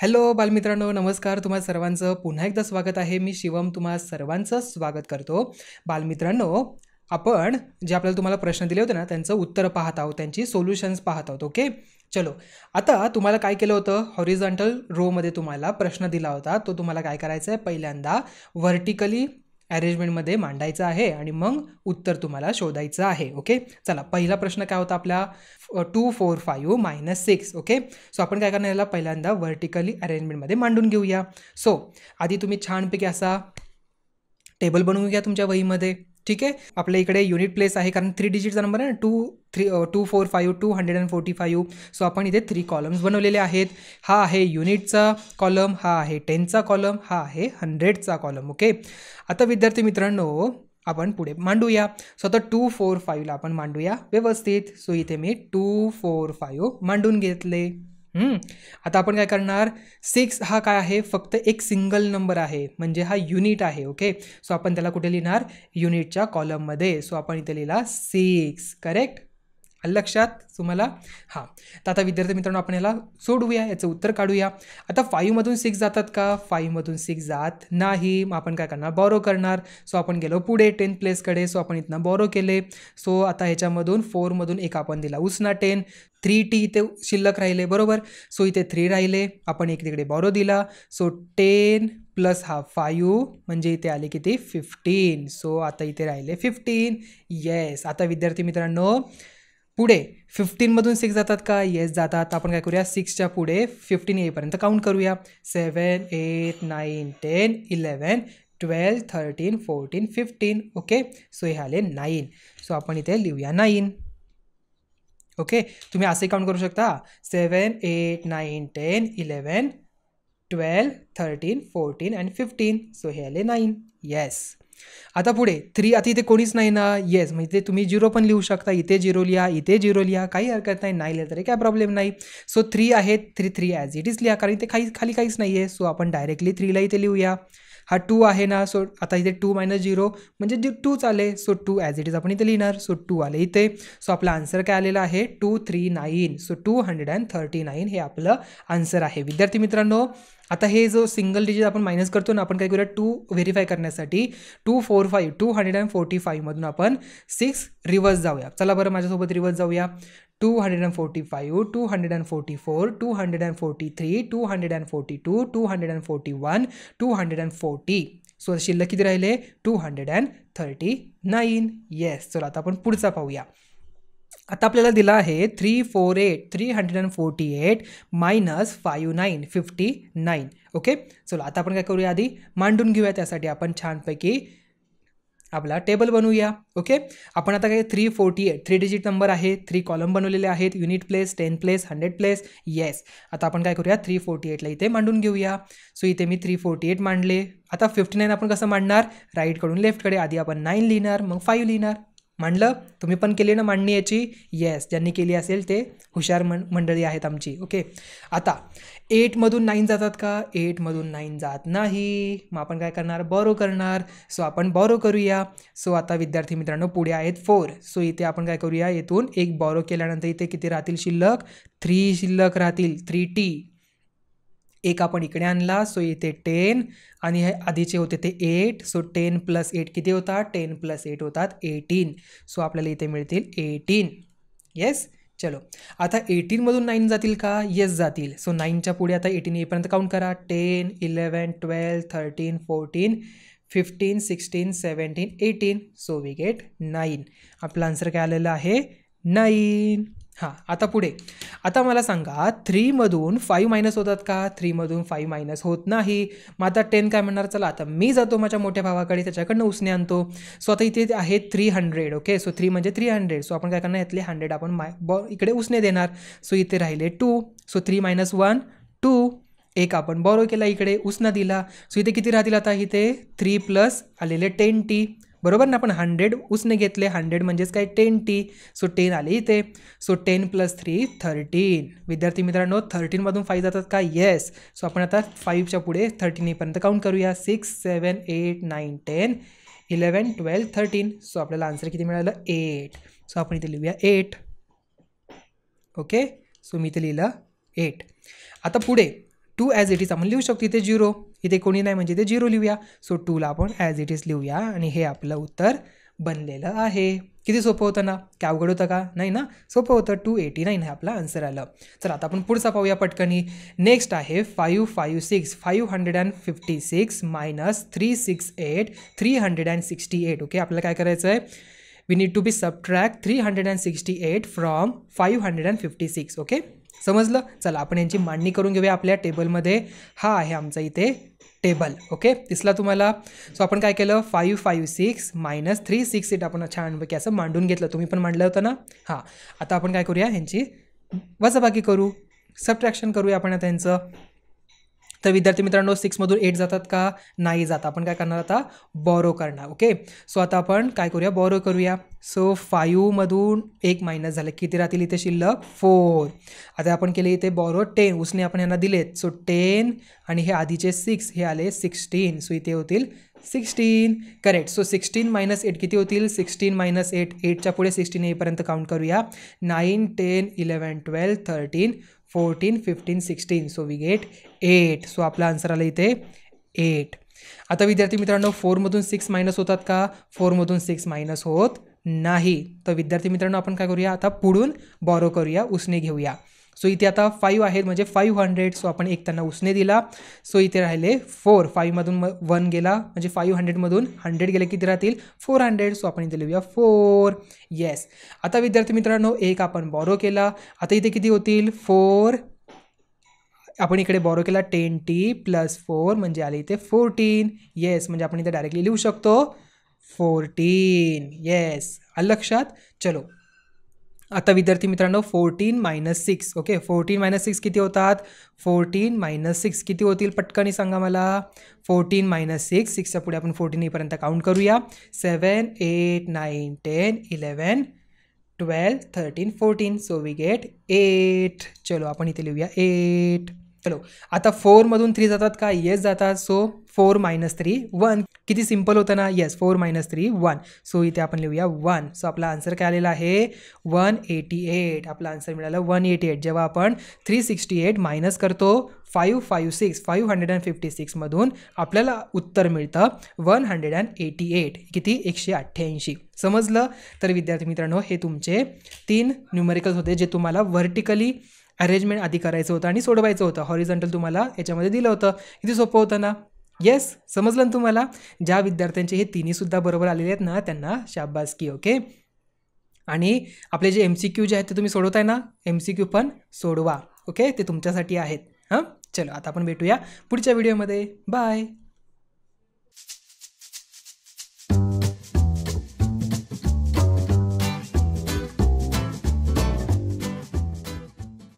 Hello बालमित्रांनो नमस्कार तुम्हा सर्वांचं पुन्हा एकदा स्वागत आहे मी शिवम तुम्हा सर्वांचं स्वागत करतो बालमित्रांनो आपण जे आपल्याला तुम्हाला प्रश्न दिले होते ना त्यांचं उत्तर पाहत आहोत त्यांची सोल्युशन्स पाहत आहोत ओके चलो आता तुम्हाला काय केलं होतं हॉरिझॉन्टल रोमध्ये तुम्हाला प्रश्न दिला होता तो तुम्हाला काय करायचं आहे पहिल्यांदा व्हर्टिकली अरेंजमेंटमध्ये मांडायचं आहे आणि मग उत्तर तुम्हाला शोधायचं आहे ओके चला पहिला प्रश्न काय होता आपला two four five minus six okay so आपण काय करणार याला पहिल्यांदा व्हर्टिकली अरेंजमेंटमध्ये मांडून घेऊया सो आधी तुम्ही छानपैकी असा टेबल बनवून घ्या तुमच्या वहीमध्ये ठीक आहे आपल्या इकडे युनिट प्लेस आहे कारण थ्री डिजिटचा नंबर आहे ना two three two four five two hundred and forty five so आपण इथे थ्री कॉलम्स बनवलेले आहेत हा आहे युनिटचा कॉलम हा आहे टेनचा कॉलम हा आहे हंड्रेडचा कॉलम ओके आता विद्यार्थी मित्रांनो आपण पुढे मांडूया सो आता टू फोर फाईव्हला आपण मांडूया व्यवस्थित सो इथे मी टू फोर फाईव्ह मांडून घेतले आता आपण काय करणार सिक्स हा काय आहे फक्त एक सिंगल नंबर आहे म्हणजे हा युनिट आहे ओके सो आपण त्याला कुठे लिहिणार युनिटच्या कॉलममध्ये सो आपण इथे लिहिला सिक्स करेक्ट लक्षात तुम्हाला हां तर आता विद्यार्थी मित्रांनो आपण याला सोडवूया याचं उत्तर काढूया आता फाईव्हमधून सिक्स जातात का फाईव्हमधून सिक्स जात नाही मग आपण काय करणार बॉरो करणार सो आपण गेलो पुढे टेन प्लेसकडे सो आपण इथनं बॉरो केले सो आता ह्याच्यामधून फोरमधून एक आपण दिला उसना टेन थ्री टी इथे शिल्लक राहिले बरोबर सो इथे थ्री राहिले आपण एक तिकडे बॉरो दिला सो टेन प्लस हा फायू म्हणजे इथे आले किती फिफ्टीन सो आता इथे राहिले फिफ्टीन येस आता विद्यार्थी मित्रांनो पुढे फिफ्टीनमधून सिक्स जातात का येस जातात आपण काय करूया सिक्सच्या पुढे फिफ्टीन येईपर्यंत काउंट करूया seven eight nine ten eleven twelve thirteen fourteen fifteen okay so हे आले नाईन सो आपण इथे लिहूया नाईन ओके तुम्ही असे काउंट करू शकता seven eight nine ten eleven twelve thirteen fourteen and fifteen so हे आले नाईन येस आता पुढे थ्री आता इथे कोणीच नाही ना येस म्हणजे ते तुम्ही झिरो पण लिहू शकता इथे झिरो लिहा इथे झिरो लिहा काही हरकत नाही नाही लिहिलं तरी काय प्रॉब्लेम नाही सो थ्री आहे three three as it is लिहा कारण ते काही खाली काहीच नाही आहे सो आपण डायरेक्टली थ्रीला इथे लिहूया हा टू आहे ना सो आता इथे टू मायनस झिरो म्हणजे जे टूच आले so two as it is आपण इथे लिहिणार सो टू आले इथे सो आपला आन्सर काय आलेला आहे two three nine so two hundred and thirty nine हे आपलं आन्सर आहे विद्यार्थी मित्रांनो आता हे जो सिंगल डिजिट आपण मायनस करतो ना आपण काय करूया टू व्हेरीफाय करण्यासाठी two four five two hundred and forty फाईव्हमधून आपण सिक्स रिवर्स जाऊया चला बरं माझ्यासोबत रिवर्स जाऊया two two two two two two hundred hundred hundred hundred hundred and and and and and forty forty forty forty four three 245, one two hundred and 240. So शिल्लक किती राहिले two hundred and thirty nine yes चला आता आपण पुढचा पाहूया आता आपल्याला दिला आहे three four eight three hundred and forty eight minus five nine fifty nine okay चला आता आपण काय करूया आधी मांडून घेऊया त्यासाठी आपण छानपैकी आपला टेबल बनवूया ओके आपण आता काय three forty eight three digit number आहे थ्री कॉलम बनवलेले आहेत unit place ten place hundred place yes आता आपण काय करूया थ्री फोर्टी एटला इथे मांडून घेऊया सो इथे मी थ्री फोर्टी एट मांडले आता फिफ्टी नाईन आपण कसं मांडणार राईटकडून लेफ्टकडे आधी आपण नाईन लिहिणार मग फाईव्ह लिहिणार मांडलं तुम्ही पण केली ना मांडणी याची येस ज्यांनी केली असेल ते हुशार मं मंडळी आहेत आमची ओके आता एटमधून नाईन जातात का एटमधून नाईन जात नाही मग आपण काय करणार बॉरो करणार सो आपण बॉरो करूया सो आता विद्यार्थी मित्रांनो पुढे आहेत फोर सो इथे आपण काय करूया येथून एक बॉरो केल्यानंतर इथे किती राहतील शिल्लक थ्री शिल्लक राहतील थ्री टी एक आपण इकडे आणला सो इथे टेन आणि हे आधीचे होते ते eight so ten plus eight किती होतात टेन प्लस एट होतात एटीन सो आपल्याला इथे मिळतील एटीन येस चलो आता एटीनमधून नाईन जातील का येस जातील सो नाईनच्या पुढे आता एटीन येईपर्यंत काउंट करा ten eleven twelve thirteen fourteen fifteen sixteen seventeen eighteen so we get nine आपला आन्सर काय आलेलं आहे नाईन हां आता पुढे आता मला सांगा थ्रीमधून फाईव्ह मायनस होतात का थ्रीमधून फाईव्ह मायनस होत नाही मग आता टेन काय म्हणणार चला आता मी जातो माझ्या मोठ्या भावाकडे त्याच्याकडनं उसने आणतो सो आता इथे आहे three hundred okay so three म्हणजे थ्री हंड्रेड सो आपण काय करणार यातले हंड्रेड आपण माय ब इकडे उसने देणार सो इथे राहिले two so three minus one two एक आपण बॉरो केला इकडे उसना दिला सो इथे किती राहतील आता इथे थ्री प्लस आलेले टेन टी बरोबर ना आपण हंड्रेड उसने घेतले हंड्रेड म्हणजेच काय टेन टी सो टेन आले इथे so ten plus three thirteen विद्यार्थी मित्रांनो थर्टीनमधून फाईव्ह जातात का येस सो आपण आता फाईव्हच्या पुढे थर्टीन येईपर्यंत काउंट करूया six seven eight nine ten eleven twelve thirteen so आपल्याला आन्सर किती मिळालं एट सो आपण इथे लिहूया एट ओके सो मी इथे लिहिलं एट आता पुढे टू ॲज इट इज आपण लिहू शकतो इथे झिरो इथे कोणी नाही म्हणजे ते झिरो लिहूया सो टूला आपण ॲज इट इज लिहूया आणि हे आपलं उत्तर बनलेलं आहे किती सोपं होतं ना काय अवघड होतं का नाही ना सोपं होतं टू एटी नाईन हे आपला आन्सर आलं चला आता आपण पुढचा पाहूया पटकनी नेक्स्ट आहे five five six five hundred and fifty six minus three six eight three hundred and sixty eight okay आपल्याला काय करायचं आहे we need to be subtract three hundred and sixty eight from five hundred and fifty six okay समजलं चला आपण यांची मांडणी करून घेऊया आपल्या टेबलमध्ये हा आहे आमचा इथे टेबल ओके दिसला तुम्हाला सो आपण काय केलं five five six minus three six eight आपण छानपैकी असं मांडून घेतलं तुम्ही पण मांडलं होतं ना हां आता आपण काय करूया ह्यांची वजाबाकी करू सबट्रॅक्शन करूया आपण आता यांचं तर विद्यार्थी मित्रांनो सिक्समधून एट जातात का नाही जात आपण काय करणार आता बॉरो करणार ओके सो आता आपण काय करूया बॉरो करूया सो फायूमधून एक मायनस झालं किती राहतील इथे शिल्लक फोर आता आपण केले इथे बॉरो टेन उसने आपण यांना दिलेत सो टेन आणि हे आधीचे सिक्स हे आले सिक्स्टीन सो इथे होतील sixteen correct so sixteen minus eight किती होतील सिक्स्टीन मायनस एट एटच्या पुढे सिक्स्टीन येईपर्यंत काउंट करूया nine ten eleven twelve thirteen fourteen fifteen sixteen so we get eight so आपला आन्सर आला इथे एट आता विद्यार्थी मित्रांनो फोरमधून सिक्स मायनस होतात का फोरमधून सिक्स मायनस होत नाही तर विद्यार्थी मित्रांनो आपण काय करूया आता पुढून बॉरो करूया उसने घेऊया सो इथे आता फाईव्ह आहेत म्हणजे फाईव्ह हंड्रेड सो आपण एक त्यांना उसने दिला सो इथे राहिले फोर फाईव्हमधून म वन गेला म्हणजे फाईव्ह हंड्रेडमधून हंड्रेड गेले किती राहतील फोर हंड्रेड सो आपण इथे लिहूया फोर येस आता विद्यार्थी मित्रांनो एक आपण बॉरो केला आता इथे किती होतील फोर आपण इकडे बॉरो केला टेन टी प्लस फोर म्हणजे आले इथे फोर्टीन येस म्हणजे आपण इथे डायरेक्टली लिहू शकतो फोर्टीन येस लक्षात चलो आता विद्यार्थी मित्रांनो fourteen minus six okay fourteen minus six किती होतात फोर्टीन मायनस सिक्स किती होतील पटकनी सांगा मला फोर्टीन मायनस सिक्स सिक्सच्या पुढे आपण फोर्टीन येईपर्यंत काउंट करूया seven eight nine ten eleven twelve thirteen fourteen so we get eight चलो आपण इथे लिहूया एट चलो आता फोरमधून थ्री जातात का येस जातात so four minus three one किती सिम्पल होतं ना yes four minus three one so इथे आपण लिहूया वन सो आपला आन्सर काय आलेला आहे वन एटी एट आपला आन्सर मिळाला वन एटी एट जेव्हा आपण थ्री सिक्स्टी एट मायनस करतो five five six five hundred and fifty सिक्समधून आपल्याला उत्तर मिळतं one hundred and eighty eight किती एकशे अठ्ठ्याऐंशी समजलं तर विद्यार्थी मित्रांनो हे तुमचे तीन न्युमेरिकल्स होते जे तुम्हाला व्हर्टिकली अरेंजमेंट आधी करायचं होतं आणि सोडवायचं होतं हॉरिझॉन्टल तुम्हाला याच्यामध्ये दिलं होतं किती सोपं होतं ना येस समजलं ना तुम्हाला ज्या विद्यार्थ्यांचे हे तिन्हीसुद्धा बरोबर आलेले आहेत ना त्यांना शाबासकी ओके आणि आपले जे एम सी क्यू जे आहेत ते तुम्ही सोडवताय ना एम सी क्यू पण सोडवा ओके ते तुमच्यासाठी आहेत हां चलो आता आपण भेटूया पुढच्या व्हिडिओमध्ये बाय